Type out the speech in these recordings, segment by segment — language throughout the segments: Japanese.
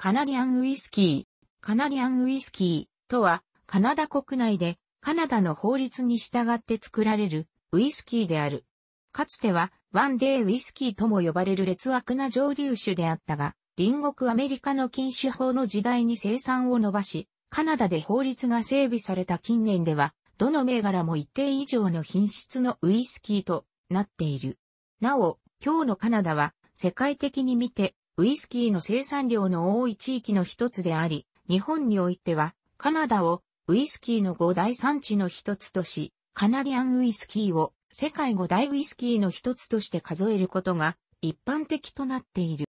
カナディアンウイスキー。カナディアンウイスキーとは、カナダ国内で、カナダの法律に従って作られる、ウイスキーである。かつては、ワンデーウイスキーとも呼ばれる劣悪な蒸留酒であったが、隣国アメリカの禁酒法の時代に生産を伸ばし、カナダで法律が整備された近年では、どの銘柄も一定以上の品質のウイスキーとなっている。なお、今日のカナダは世界的に見てウイスキーの生産量の多い地域の一つであり、日本においては、カナダをウイスキーの五大産地の一つとし、カナディアンウイスキーを世界五大ウイスキーの一つとして数えることが一般的となっている。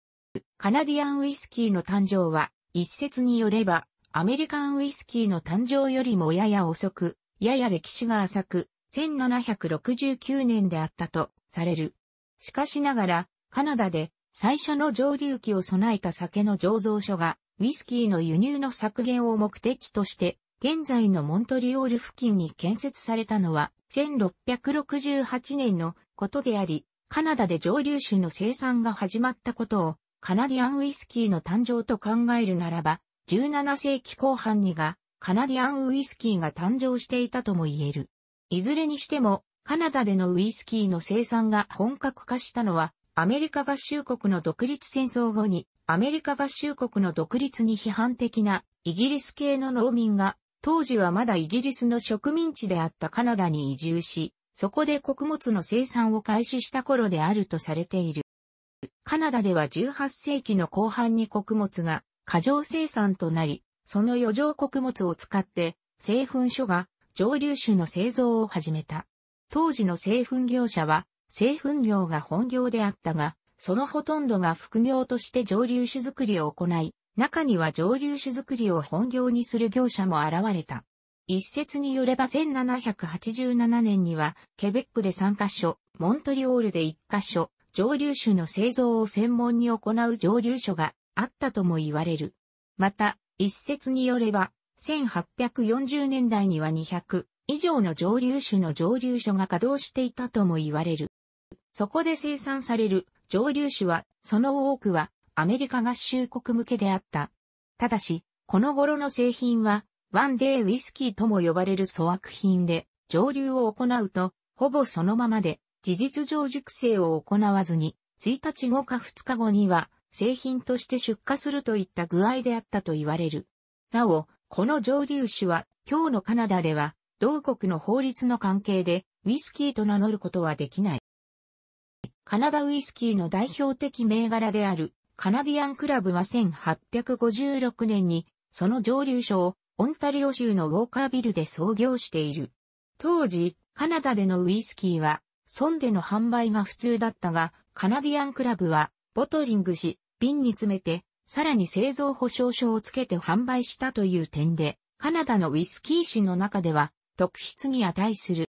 カナディアンウイスキーの誕生は、一説によれば、アメリカンウイスキーの誕生よりもやや遅く、やや歴史が浅く、1769年であったとされる。しかしながら、カナダで最初の蒸留機を備えた酒の醸造所が、ウイスキーの輸入の削減を目的として、現在のモントリオール付近に建設されたのは、1668年のことであり、カナダで蒸留酒の生産が始まったことを、カナディアンウイスキーの誕生と考えるならば、17世紀後半にが、カナディアンウイスキーが誕生していたとも言える。いずれにしても、カナダでのウイスキーの生産が本格化したのは、アメリカ合衆国の独立戦争後に、アメリカ合衆国の独立に批判的なイギリス系の農民が、当時はまだイギリスの植民地であったカナダに移住し、そこで穀物の生産を開始した頃であるとされている。カナダでは18世紀の後半に穀物が過剰生産となり、その余剰穀物を使って製粉所が蒸留酒の製造を始めた。当時の製粉業者は製粉業が本業であったが、そのほとんどが副業として蒸留酒作りを行い、中には蒸留酒作りを本業にする業者も現れた。一説によれば1787年には、ケベックで3カ所、モントリオールで1カ所、蒸留酒の製造を専門に行う蒸留所があったとも言われる。また、一説によれば、1840年代には200以上の蒸留酒の蒸留所が稼働していたとも言われる。そこで生産される蒸留酒は、その多くはアメリカ合衆国向けであった。ただし、この頃の製品は、ワンデーウィスキーとも呼ばれる粗悪品で、蒸留を行うと、ほぼそのままで、事実上熟成を行わずに、1日後か2日後には、製品として出荷するといった具合であったと言われる。なお、この蒸留酒は、今日のカナダでは、同国の法律の関係で、ウィスキーと名乗ることはできない。カナダウイスキーの代表的銘柄である、カナディアンクラブは1856年に、その蒸留所をオンタリオ州のウォーカービルで創業している。当時、カナダでのウイスキーは、ソンでの販売が普通だったが、カナディアンクラブは、ボトリングし、瓶に詰めて、さらに製造保証書をつけて販売したという点で、カナダのウイスキー史の中では、特筆に値する。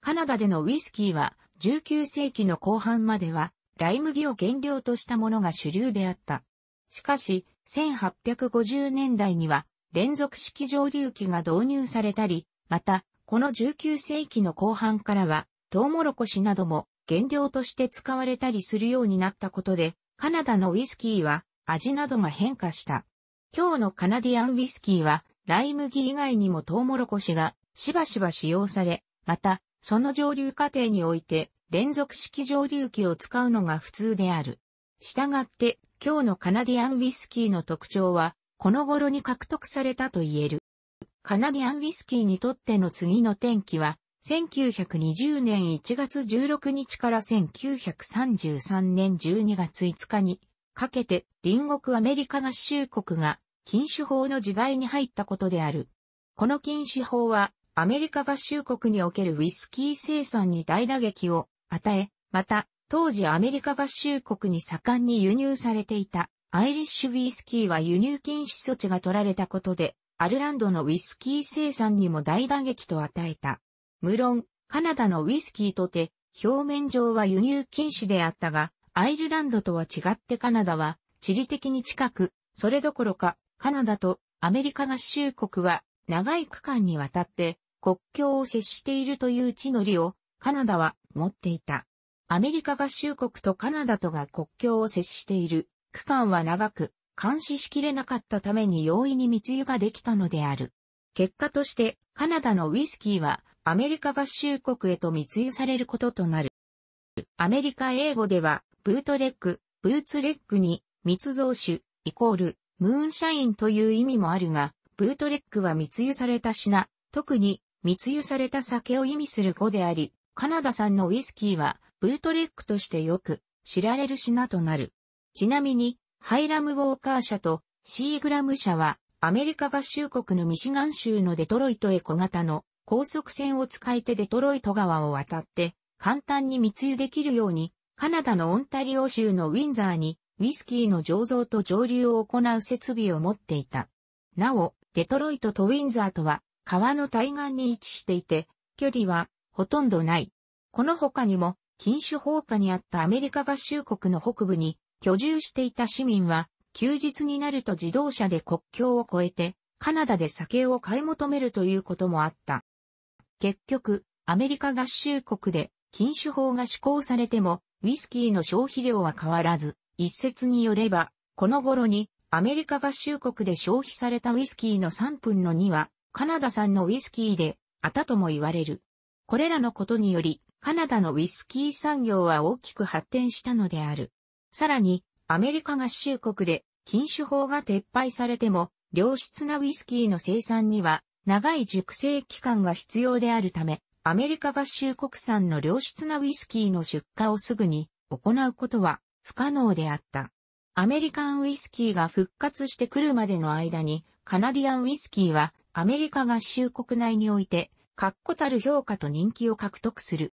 カナダでのウイスキーは、19世紀の後半までは、ライ麦を原料としたものが主流であった。しかし、1850年代には、連続式蒸留機が導入されたり、また、この19世紀の後半からは、トウモロコシなども原料として使われたりするようになったことで、カナダのウイスキーは味などが変化した。今日のカナディアンウイスキーは、ライ麦以外にもトウモロコシがしばしば使用され、また、その上流過程において、連続式上流器を使うのが普通である。したがって、今日のカナディアンウィスキーの特徴は、この頃に獲得されたと言える。カナディアンウィスキーにとっての次の転機は、1920年1月16日から1933年12月5日にかけて隣国アメリカ合衆国が禁酒法の時代に入ったことである。この禁酒法はアメリカ合衆国におけるウイスキー生産に大打撃を与え、また、当時アメリカ合衆国に盛んに輸入されていたアイリッシュウィスキーは輸入禁止措置が取られたことで、アルランドのウイスキー生産にも大打撃と与えた。無論、カナダのウイスキーとて、表面上は輸入禁止であったが、アイルランドとは違ってカナダは、地理的に近く、それどころか、カナダとアメリカ合衆国は、長い区間にわたって、国境を接しているという地の利をカナダは持っていた。アメリカ合衆国とカナダとが国境を接している区間は長く監視しきれなかったために容易に密輸ができたのである。結果としてカナダのウイスキーはアメリカ合衆国へと密輸されることとなる。アメリカ英語ではブートレック、ブーツレックに密造酒イコールムーンシャインという意味もあるが、ブートレックは密輸された品、特に密輸された酒を意味する語であり、カナダ産のウイスキーは、ブートレックとしてよく知られる品となる。ちなみに、ハイラム・ウォーカー社とシーグラム社は、アメリカ合衆国のミシガン州のデトロイトへ小型の高速船を使えてデトロイト川を渡って、簡単に密輸できるように、カナダのオンタリオ州のウィンザーに、ウイスキーの醸造と蒸留を行う設備を持っていた。なお、デトロイトとウィンザーとは、川の対岸に位置していて、距離はほとんどない。この他にも、禁酒放火にあったアメリカ合衆国の北部に居住していた市民は、休日になると自動車で国境を越えて、カナダで酒を買い求めるということもあった。結局、アメリカ合衆国で禁酒法が施行されても、ウイスキーの消費量は変わらず、一説によれば、この頃にアメリカ合衆国で消費されたウイスキーの3分の2は、カナダ産のウイスキーで、あたとも言われる。これらのことにより、カナダのウイスキー産業は大きく発展したのである。さらに、アメリカ合衆国で禁酒法が撤廃されても、良質なウイスキーの生産には長い熟成期間が必要であるため、アメリカ合衆国産の良質なウイスキーの出荷をすぐに行うことは不可能であった。アメリカンウイスキーが復活してくるまでの間に、カナディアンウイスキーはアメリカ合衆国内において、確固たる評価と人気を獲得する。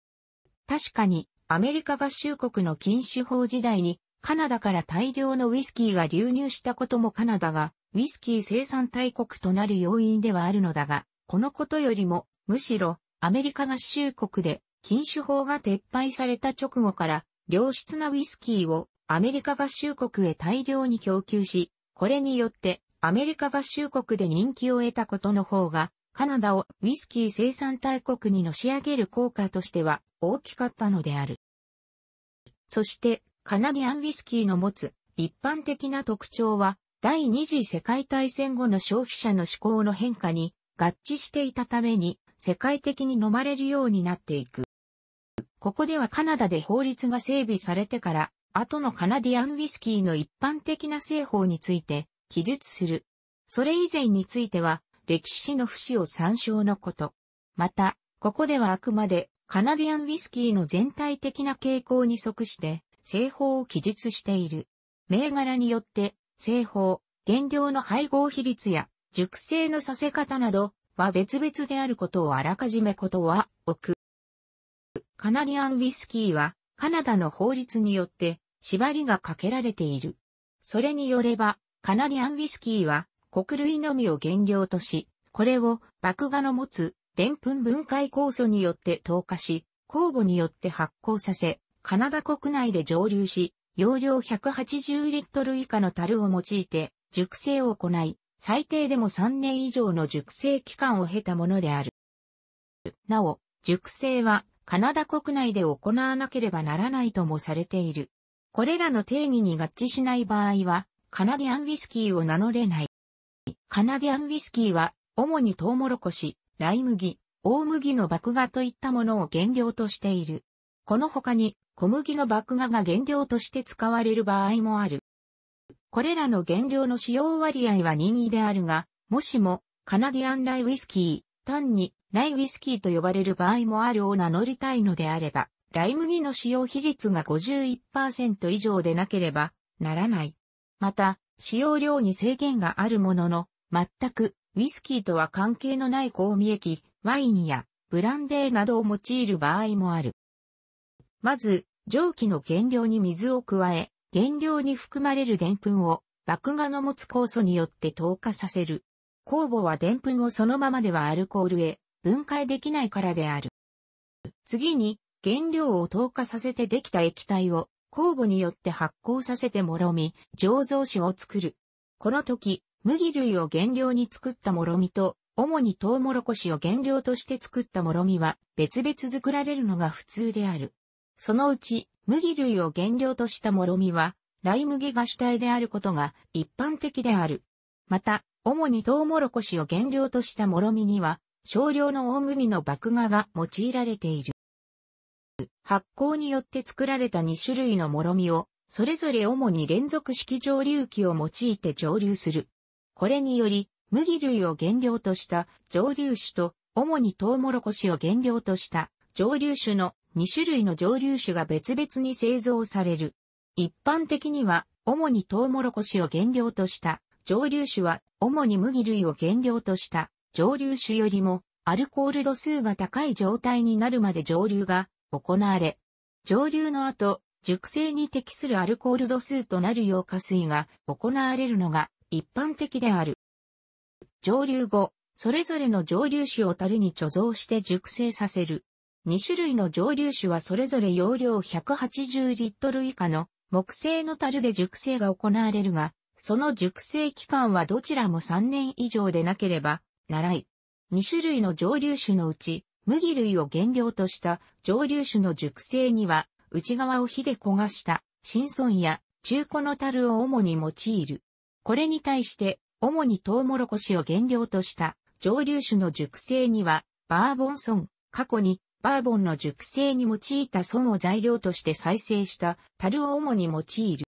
確かに、アメリカ合衆国の禁酒法時代に、カナダから大量のウイスキーが流入したこともカナダが、ウイスキー生産大国となる要因ではあるのだが、このことよりも、むしろ、アメリカ合衆国で、禁酒法が撤廃された直後から、良質なウイスキーをアメリカ合衆国へ大量に供給し、これによってアメリカ合衆国で人気を得たことの方が、カナダをウイスキー生産大国にのし上げる効果としては大きかったのである。そして、カナディアンウイスキーの持つ一般的な特徴は、第二次世界大戦後の消費者の思考の変化に合致していたために、世界的に飲まれるようになっていく。ここではカナダで法律が整備されてから、後のカナディアンウイスキーの一般的な製法について、記述する。それ以前については、歴史の節を参照のこと。また、ここではあくまで、カナディアンウィスキーの全体的な傾向に即して、製法を記述している。銘柄によって、製法、原料の配合比率や、熟成のさせ方などは別々であることをあらかじめことは置く。カナディアンウィスキーはカナダの法律によって縛りがかけられている。それによればカナディアンウィスキーは国類のみを原料とし、これを麦芽の持つでんぷん分解酵素によって糖化し、酵母によって発酵させ、カナダ国内で蒸留し、容量180リットル以下の樽を用いて熟成を行い、最低でも3年以上の熟成期間を経たものである。なお、熟成はカナダ国内で行わなければならないともされている。これらの定義に合致しない場合は、カナディアンウィスキーを名乗れない。カナディアンウィスキーは、主にトウモロコシ、ライ麦、大麦の麦芽といったものを原料としている。この他に、小麦の麦芽が原料として使われる場合もある。これらの原料の使用割合は任意であるが、もしも、カナディアンライウィスキー、単に、ライウィスキーと呼ばれる場合もあるを名乗りたいのであれば、ライ麦の使用比率が51%以上でなければならない。また、使用量に制限があるものの、全く、ウィスキーとは関係のない香味液、ワインや、ブランデーなどを用いる場合もある。まず、蒸気の原料に水を加え、原料に含まれるでんぷんを、麦芽の持つ酵素によって透過させる。酵母はでんぷんをそのままではアルコールへ分解できないからである。次に、原料を透過させてできた液体を酵母によって発酵させてもろみ、醸造酒を作る。この時、麦類を原料に作ったもろみと、主にトウモロコシを原料として作ったもろみは別々作られるのが普通である。そのうち、麦類を原料としたもろみは、ライ麦が主体であることが一般的である。また、主にトウモロコシを原料としたもろみには、少量の大麦の麦芽が用いられている。発酵によって作られた2種類のもろみを、それぞれ主に連続式蒸留器を用いて蒸留する。これにより、麦類を原料とした蒸留酒と、主にトウモロコシを原料とした蒸留酒の2種類の蒸留酒が別々に製造される。一般的には、主にトウモロコシを原料とした蒸留酒は、主に麦類を原料とした蒸留酒よりも、アルコール度数が高い状態になるまで蒸留が行われ、上流の後、熟成に適するアルコール度数となる溶化水が行われるのが一般的である。上流後、それぞれの上流酒を樽に貯蔵して熟成させる。2種類の上流酒はそれぞれ容量180リットル以下の木製の樽で熟成が行われるが、その熟成期間はどちらも3年以上でなければならい。2種類の上流酒のうち、麦類を原料とした蒸留酒の熟成には、内側を火で焦がした、新村や中古の樽を主に用いる。これに対して、主にトウモロコシを原料とした蒸留酒の熟成には、バーボン村、過去にバーボンの熟成に用いた村を材料として再生した樽を主に用いる。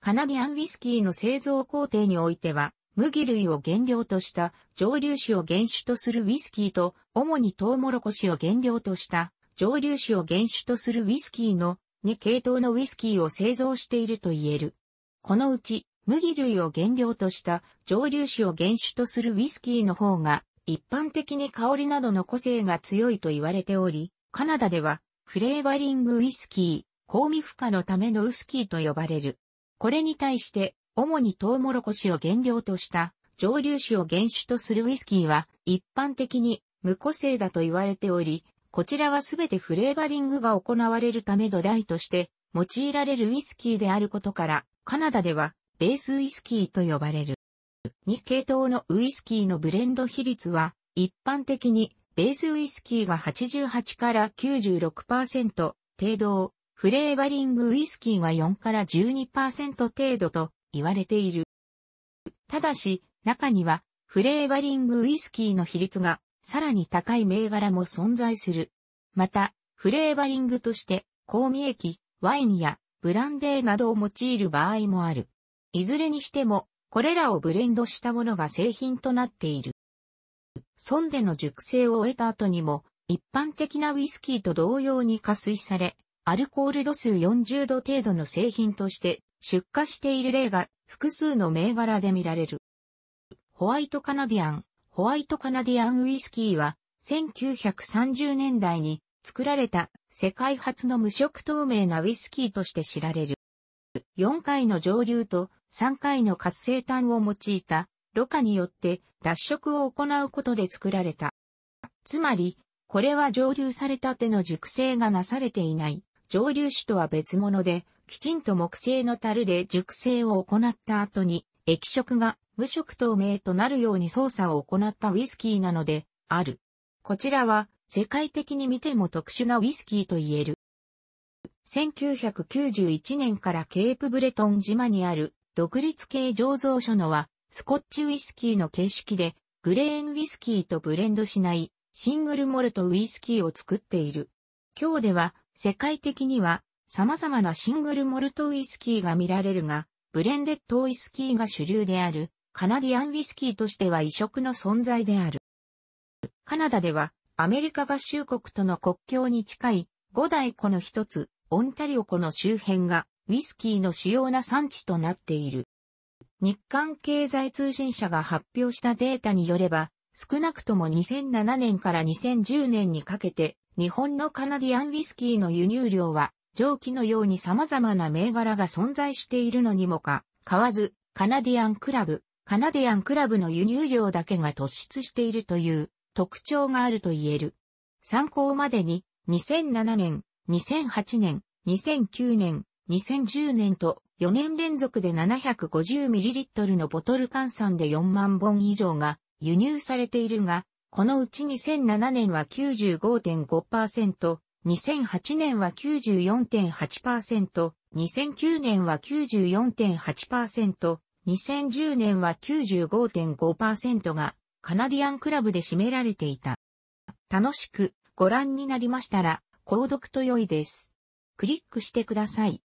カナディアンウィスキーの製造工程においては、麦類を原料とした蒸留酒を原酒とするウイスキーと、主にトウモロコシを原料とした蒸留酒を原酒とするウイスキーの2系統のウイスキーを製造していると言える。このうち、麦類を原料とした蒸留酒を原酒とするウイスキーの方が、一般的に香りなどの個性が強いと言われており、カナダでは、フレーバリングウイスキー、香味負荷のためのウスキーと呼ばれる。これに対して、主にトウモロコシを原料とした蒸留酒を原酒とするウイスキーは一般的に無個性だと言われており、こちらはすべてフレーバリングが行われるため土台として用いられるウイスキーであることから、カナダではベースウイスキーと呼ばれる。2系統のウイスキーのブレンド比率は、一般的にベースウイスキーが88から96%、程度を、フレーバリングウイスキーは4から12%程度と言われている。ただし、中には、フレーバリングウイスキーの比率が、さらに高い銘柄も存在する。また、フレーバリングとして、香味液、ワインや、ブランデーなどを用いる場合もある。いずれにしても、これらをブレンドしたものが製品となっている。ソンデの熟成を終えた後にも、一般的なウイスキーと同様に加水され、アルコール度数40度程度の製品として出荷している例が複数の銘柄で見られる。ホワイトカナディアン、ホワイトカナディアンウイスキーは1930年代に作られた世界初の無色透明なウイスキーとして知られる。4回の蒸留と3回の活性炭を用いたろ過によって脱色を行うことで作られた。つまり、これは蒸留された手の熟成がなされていない蒸留酒とは別物で、きちんと木製の樽で熟成を行った後に、液色が無色透明となるように操作を行ったウイスキーなので、ある。こちらは、世界的に見ても特殊なウイスキーと言える。1991年からケープブレトン島にある独立系醸造所のは、スコッチウイスキーの形式で、グレーンウイスキーとブレンドしないシングルモルトウイスキーを作っている。今日では世界的には様々なシングルモルトウイスキーが見られるが、ブレンデッドウイスキーが主流である、カナディアンウイスキーとしては異色の存在である。カナダでは、アメリカ合衆国との国境に近い、五大湖の一つ、オンタリオ湖の周辺が、ウイスキーの主要な産地となっている。日韓経済通信社が発表したデータによれば、少なくとも2007年から2010年にかけて、日本のカナディアンウイスキーの輸入量は上記のように様々な銘柄が存在しているのにもか、買わず、カナディアンクラブ、カナディアンクラブの輸入量だけが突出しているという特徴があると言える。参考までに2007年、2008年、2009年、2010年と4年連続で 750ml のボトル換算で4万本以上が輸入されているが、このうち2007年は95.5%、2008年は94.8%、2009年は94.8%、2010年は95.5%がカナディアンクラブで占められていた。楽しくご覧になりましたら、購読と良いです。クリックしてください。